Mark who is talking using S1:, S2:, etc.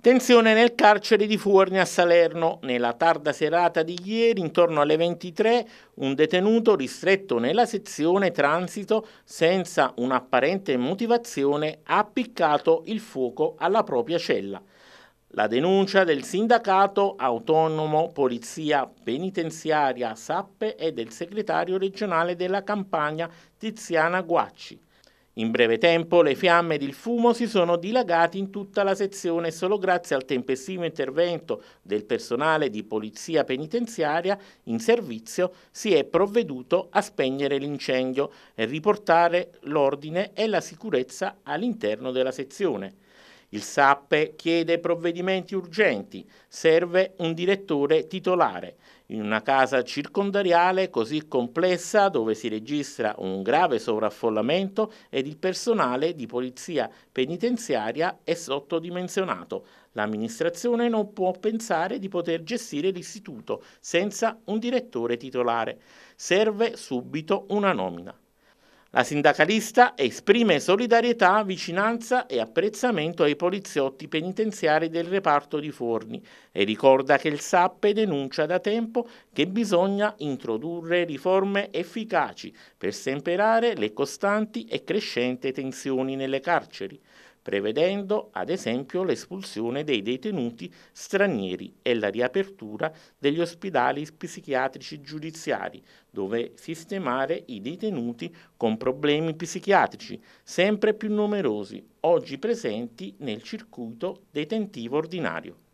S1: Tensione nel carcere di Fuorni a Salerno. Nella tarda serata di ieri, intorno alle 23, un detenuto ristretto nella sezione transito senza un'apparente motivazione ha appiccato il fuoco alla propria cella. La denuncia del sindacato autonomo Polizia Penitenziaria Sappe e del segretario regionale della campagna Tiziana Guacci. In breve tempo le fiamme ed il fumo si sono dilagati in tutta la sezione e solo grazie al tempestivo intervento del personale di polizia penitenziaria in servizio si è provveduto a spegnere l'incendio e riportare l'ordine e la sicurezza all'interno della sezione. Il SAP chiede provvedimenti urgenti, serve un direttore titolare. In una casa circondariale così complessa dove si registra un grave sovraffollamento ed il personale di polizia penitenziaria è sottodimensionato, l'amministrazione non può pensare di poter gestire l'istituto senza un direttore titolare. Serve subito una nomina. La sindacalista esprime solidarietà, vicinanza e apprezzamento ai poliziotti penitenziari del reparto di Forni e ricorda che il SAP denuncia da tempo che bisogna introdurre riforme efficaci per stemperare le costanti e crescenti tensioni nelle carceri prevedendo ad esempio l'espulsione dei detenuti stranieri e la riapertura degli ospedali psichiatrici giudiziari, dove sistemare i detenuti con problemi psichiatrici sempre più numerosi, oggi presenti nel circuito detentivo ordinario.